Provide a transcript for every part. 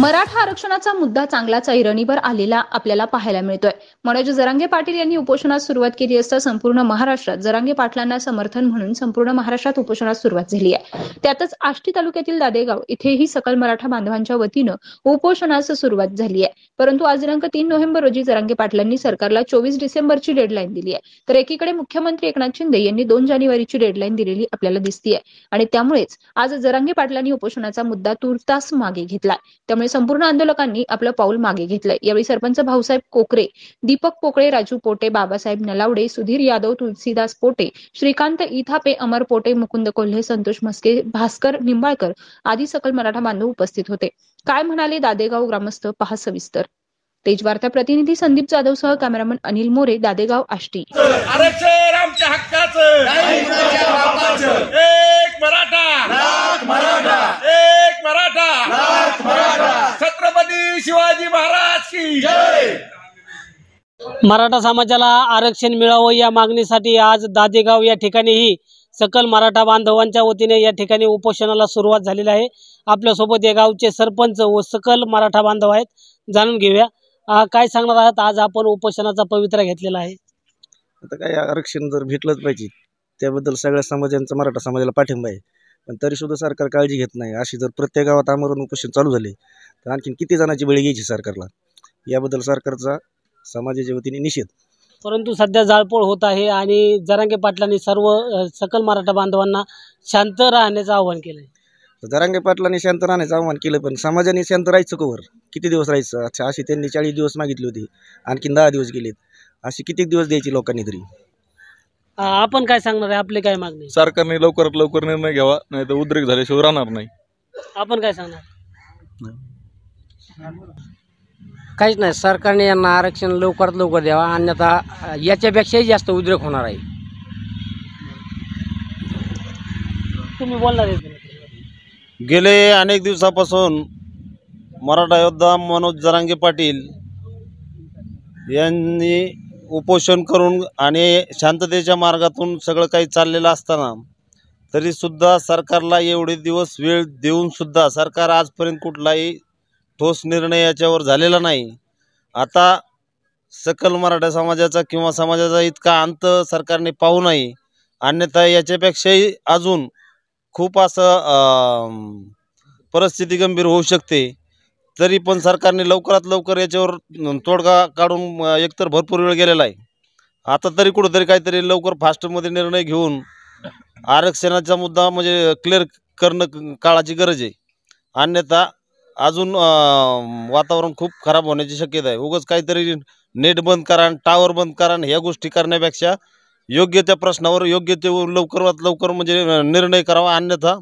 मराठा आरक्षणाचा मुद्दा चांगलाच ऐरणीवर आलेला आपल्याला पाहायला मिळतोय मनोज जरांगे पाटील यांनी उपोषणास सुरुवात केली असता संपूर्ण महाराष्ट्रात जरांगे पाटलांना समर्थन म्हणून संपूर्ण महाराष्ट्रात उपोषणास सुरुवात झाली आहे त्यातच आष्टी तालुक्यातील दादेगाव इथेही सकल मराठा बांधवांच्या वतीनं उपोषणास सुरुवात झाली आहे परंतु आज दिनांक तीन नोव्हेंबर रोजी जरांगे पाटलांनी सरकारला चोवीस डिसेंबरची डेडलाईन दिली आहे तर एकीकडे मुख्यमंत्री एकनाथ शिंदे यांनी दोन जानेवारीची डेडलाईन दिलेली आपल्याला दिसतीये आणि त्यामुळेच आज जरांगे पाटलांनी उपोषणाचा मुद्दा तुर्तास मागे घेतला त्यामुळे संपूर्ण आंदोलकांनी आपलं पाऊल मागे घेतलंय यावेळी सरपंच भाऊसाहेब कोकरे दीपक पोकळे राजू पोटे बाबासाहेब नलावडे सुधीर यादव तुलसीदास पोटे श्रीकांत इथापे अमर पोटे मुकुंद कोल्हे संतोष मस्के भास्कर निंबाळकर आदी सकल मराठा बांधव उपस्थित होते काय म्हणाले दादेगाव ग्रामस्थ पहा सविस्तर तेजवार्ता प्रतिनिधी संदीप जाधव सह कॅमेरामन अनिल मोरे दादेगाव आष्टी आरक्षण आमच्या हक्काचं एक मराठा शिवाजी महाराज की मराठा समाजाला आरक्षण मिळावं या मागणीसाठी आज दादेगाव या ठिकाणीही सकल मराठा बांधवांच्या वतीने या ठिकाणी उपोषणाला सुरुवात झालेली आहे आपल्यासोबत या गावचे सरपंच व सकल मराठा बांधव आहेत जाणून घेऊया काय सांगणार आहात आज आपण उपोषणाचा पवित्रा घेतलेला आहे आता काय आरक्षण जर भेटलंच पाहिजे त्याबद्दल सगळ्या समाजांचा मराठा समाजाला पाठिंबा आहे पण तरीसुद्धा सरकार काळजी घेत नाही अशी जर प्रत्येक गावात आमरण उपोषण चालू झाले तर आणखीन किती जणांची बळी घ्यायची सरकारला याबद्दल सरकारचा समाजाच्या वतीने निषेध परंतु सध्या जाळपोळ होत आहे आणि जरांगे पाटलांनी सर्व सकल मराठा बांधवांना शांत राहण्याचं आव्हान केलं जरांगे पाटलांनी शांत राहण्याचं आवाहन केलं पण समाजाने शांत राहायचं कवर किती दिवस राहायचं अच्छा अशी त्यांनी चाळीस दिवस मागितली होती आणखीन दहा दिवस गेलेत असे किती दिवस द्यायची लोकांनी तरी आपण काय सांगणार आहे आपले काय मागणे सरकारने लवकरात लवकर निर्णय घ्यावा नाही तर उद्रेक झाल्याशिवाय राहणार नाही आपण काय सांगणार काहीच नाही सरकारने यांना आरक्षण लवकरात लवकर द्यावा अन्यथा याच्यापेक्षाही जास्त उद्रेक होणार आहे तुम्ही बोलणार गेले अनेक दिवसापासून मराठा योद्धा मनोज जरांगे पाटील यांनी उपोषण करून आणि शांततेच्या मार्गातून सगळं काही चाललेलं असताना तरीसुद्धा सरकारला एवढे दिवस वेळ देऊनसुद्धा सरकार आजपर्यंत कुठलाही ठोस निर्णय याच्यावर झालेला नाही आता सकल मराठा समाजाचा किंवा समाजाचा इतका अंत सरकारने पाहू नाही अन्यथा याच्यापेक्षाही अजून खूप असं परिस्थिती गंभीर होऊ शकते तरी पण सरकारने लवकरात लवकर याच्यावर तोडगा काढून एकतर भरपूर वेळ गेलेला आहे आता तरी कुठंतरी काहीतरी लवकर फास्टमध्ये निर्णय घेऊन आरक्षणाचा मुद्दा म्हणजे क्लिअर करणं काळाची गरज आहे अन्यथा अजून वातावरण खूप खराब होण्याची शक्यता आहे उगच काहीतरी नेट बंद करा टावर बंद करा ह्या गोष्टी करण्यापेक्षा योग्य त्या प्रश्नावर योग्य ते लवकरात लवकर म्हणजे निर्णय करावा अन्यथा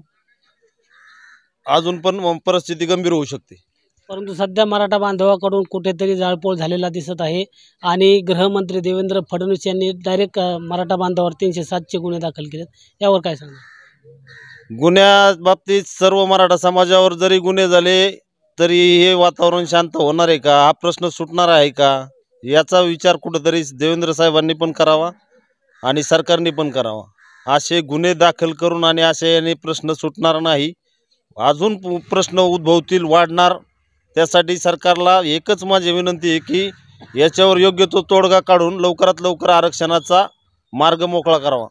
अजून पण परिस्थिती गंभीर होऊ शकते परंतु सध्या मराठा बांधवाकडून कुठेतरी जाळपोळ झालेला दिसत आहे आणि गृहमंत्री देवेंद्र फडणवीस यांनी डायरेक्ट मराठा बांधवावर तीनशे सातशे गुन्हे दाखल केलेत यावर काय सांगा गुन्ह्या बाबतीत सर्व मराठा समाजावर जरी गुन्हे झाले तरी हे वातावरण शांत होणार आहे का हा प्रश्न सुटणार आहे का याचा विचार कुठेतरी देवेंद्र साहेबांनी पण करावा आणि सरकारने पण करावा असे गुन्हे दाखल करून आणि असे याने प्रश्न सुटणार नाही अजून प्रश्न उद्भवतील वाढणार त्यासाठी सरकारला एकच माझी विनंती आहे की याच्यावर योग्य तो तोडगा काढून लवकरात लवकर आरक्षणाचा मार्ग मोकळा करावा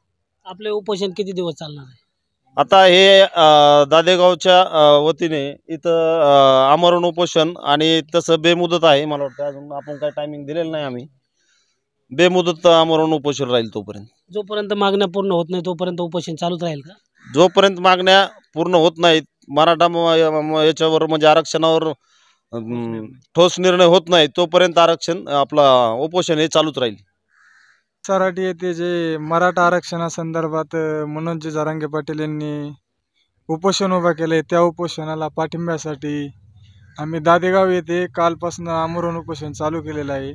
आपले उपोषण किती दिवस चालणार आहे आता हे दादेगावच्या वतीने इथं आमरण उपोषण आणि तसं बेमुदत आहे मला वाटतं अजून आपण काय टायमिंग दिलेलं नाही आम्ही बेमुदत आमरण उपोषण राहील तोपर्यंत जोपर्यंत मागण्या पूर्ण होत नाही तोपर्यंत उपोषण चालूच राहील का जोपर्यंत मागण्या पूर्ण होत नाहीत मराठा याच्यावर म्हणजे आरक्षणावर ठोस निर्णय होत नाही तोपर्यंत आरक्षण आपला उपोषण हे चालूच राहील सराटी येथे जे मराठा आरक्षणासंदर्भात मनोज जारांगे पाटील यांनी उपोषण उभा केले त्या उपोषणाला पाठिंब्यासाठी आम्ही दादेगाव येथे कालपासून आमरण उपोषण चालू केलेलं आहे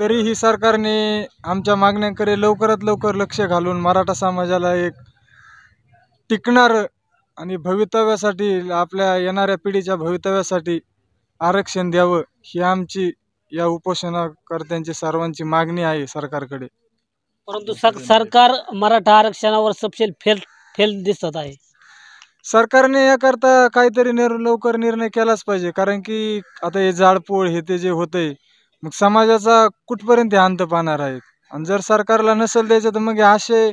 तरीही सरकारने आमच्या मागण्यांकडे लवकरात लवकर लक्ष घालून मराठा समाजाला एक टिकणारं आणि भवितव्यासाठी आपल्या येणाऱ्या पिढीच्या भवितव्यासाठी आरक्षण द्यावं ही आमची या उपोषणाकर्त्यांची सर्वांची मागणी आहे सरकारकडे परंतु सरकार मराठा आरक्षणावर सपशेल फेल फेल दिसत आहे सरकारने याकरता काहीतरी निर् लवकर निर्णय केलाच पाहिजे कारण की आता हे जाळपोळ हे ते जे होतंय मग समाजाचा कुठपर्यंत अंत पाहणार आहेत आणि जर सरकारला नसेल द्यायचं तर मग हे असे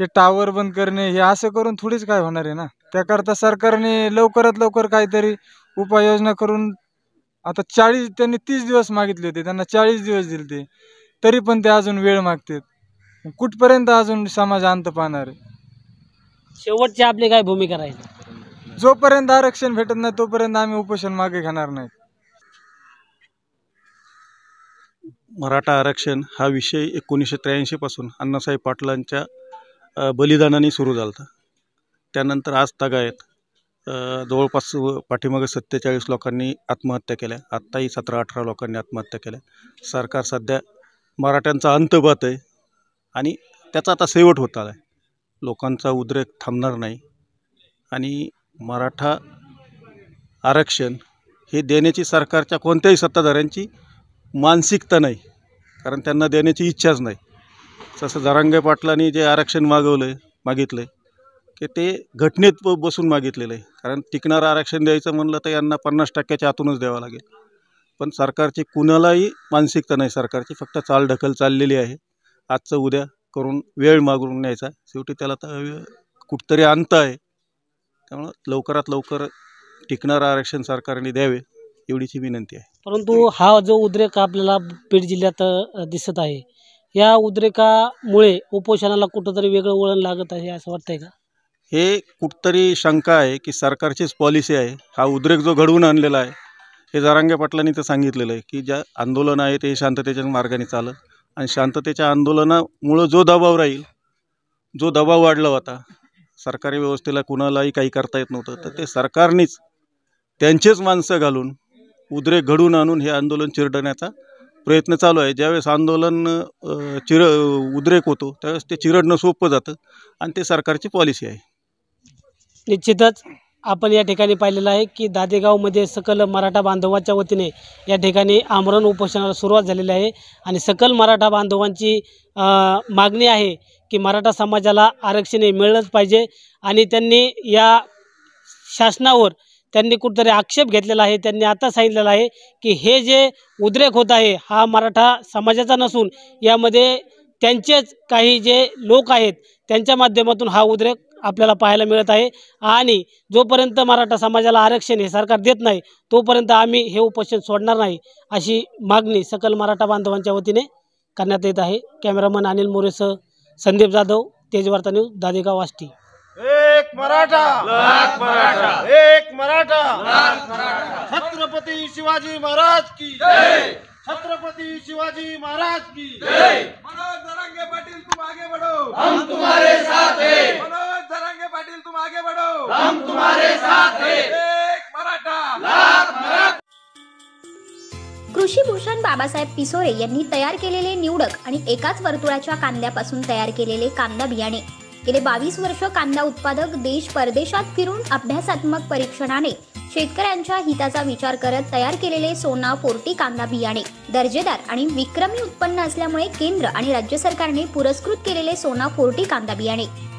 हे टावर बंद करणे हे असं करून थोडीच काय होणार आहे ना त्याकरता सरकारने लवकरात लवकर काहीतरी उपाययोजना करून आता चाळीस त्यांनी तीस दिवस मागितले होते त्यांना चाळीस दिवस दिले ते तरी पण ते अजून वेळ मागतात कुठपर्यंत अजून समाज अंत पाहणार शेवटची आपली काय भूमिका राहील जोपर्यंत आरक्षण भेटत नाही तोपर्यंत आम्ही उपोषण मागे घेणार नाही मराठा आरक्षण हा विषय एकोणीसशे पासून अण्णासाहेब पाटलांच्या बलिदानाने सुरू झाला होता त्यानंतर आज तगायत जवळपास पाठीमागे सत्तेचाळीस लोकांनी आत्महत्या केल्या आत्ताही सतरा अठरा लोकांनी आत्महत्या केल्या सरकार सध्या मराठ्यांचा अंतबात आहे आणि त्याचा आता शेवट होत आला आहे लोकांचा उद्रेक थांबणार नाही आणि मराठा आरक्षण हे देण्याची सरकारच्या कोणत्याही सत्ताधाऱ्यांची मानसिकता नाही कारण त्यांना देण्याची इच्छाच नाही तसं जरांगे पाटलांनी जे आरक्षण मागवलं आहे मागितलं आहे की ते घटनेत बसून मागितलेलं आहे कारण टिकणारं आरक्षण द्यायचं म्हणलं तर यांना पन्नास टक्क्याच्या आतूनच द्यावं लागेल पण सरकारची कुणालाही मानसिकता नाही सरकारची फक्त चाल ढकल चाललेली आहे आजचं उद्या करून वेळ मागून न्यायचा शेवटी त्याला तर कुठतरी अंत आहे त्यामुळं लवकरात लवकर टिकणारं आरक्षण सरकारने द्यावे एवढीची विनंती आहे परंतु हा जो उद्रेक आपल्याला बीड जिल्ह्यात दिसत आहे या उद्रेकामुळे उपोषणाला कुठंतरी वेगळं वळण लागत आहे असं वाटतंय का हे कुठतरी शंका आहे की सरकारचीच पॉलिसी आहे हा उद्रेक जो घडवून आणलेला आहे हे जरांगे पाटलांनी तर सांगितलेलं आहे की ज्या आंदोलन आहे ते शांततेच्या मार्गाने चालत आणि शांततेच्या आंदोलनामुळं जो दबाव राहील जो दबाव वाढला होता सरकारी व्यवस्थेला कुणालाही काही करता येत नव्हतं तर ते सरकारनेच त्यांचेच माणसं घालून उद्रेक घडून आणून हे आंदोलन चिरडण्याचा प्रयत्न चालू आहे ज्यावेळेस आंदोलन चिर उद्रेक होतो त्यावेळेस ते चिरडणं सोपं जातं आणि ते सरकारची पॉलिसी आहे निश्चितच आपण या ठिकाणी पाहिलेलं आहे की दादेगावमध्ये सकल मराठा बांधवाच्या वतीने या ठिकाणी आमरण उपोषणाला सुरुवात झालेली आहे आणि सकल मराठा बांधवांची मागणी आहे की मराठा समाजाला आरक्षण हे मिळलंच पाहिजे आणि त्यांनी या शासनावर त्यांनी कुठंतरी आक्षेप घेतलेला आहे त्यांनी आता सांगितलेलं आहे की हे जे उद्रेक होत आहे हा मराठा समाजाचा नसून यामध्ये त्यांचेच काही जे लोक आहेत त्यांच्या माध्यमातून हा उद्रेक आपल्याला पाहायला मिळत आहे आणि जोपर्यंत मराठा समाजाला आरक्षण हे सरकार देत नाही तोपर्यंत आम्ही हे उपोषण सोडणार नाही अशी मागणी सकल मराठा बांधवांच्या वतीने करण्यात येत आहे कॅमेरामन अनिल मोरेसह संदीप जाधव तेजवार्ता न्यूज दादेगाव आष्टी एक मराठा एक मराठा छत्रपती शिवाजी महाराज की छत्रपती शिवाजी महाराज की जय मनोज तुम आगे बढ़ो हम तुम्हारे साथ है बाबासाहेब पिसोरे यांनी तयार केलेले निवडक आणि एकाच वर्तुळाच्या कांद्यापासून तयार केलेले कांदा बियाणे गेले बावीस वर्ष कांदा उत्पादक देश परदेशात फिरून अभ्यासात्मक परीक्षणाने शेतकऱ्यांच्या हिताचा विचार करत तयार केलेले सोना पोर्टी कांदा बियाणे दर्जेदार आणि विक्रमी उत्पन्न असल्यामुळे केंद्र आणि राज्य सरकारने पुरस्कृत केलेले सोना पोर्टी कांदा बियाणे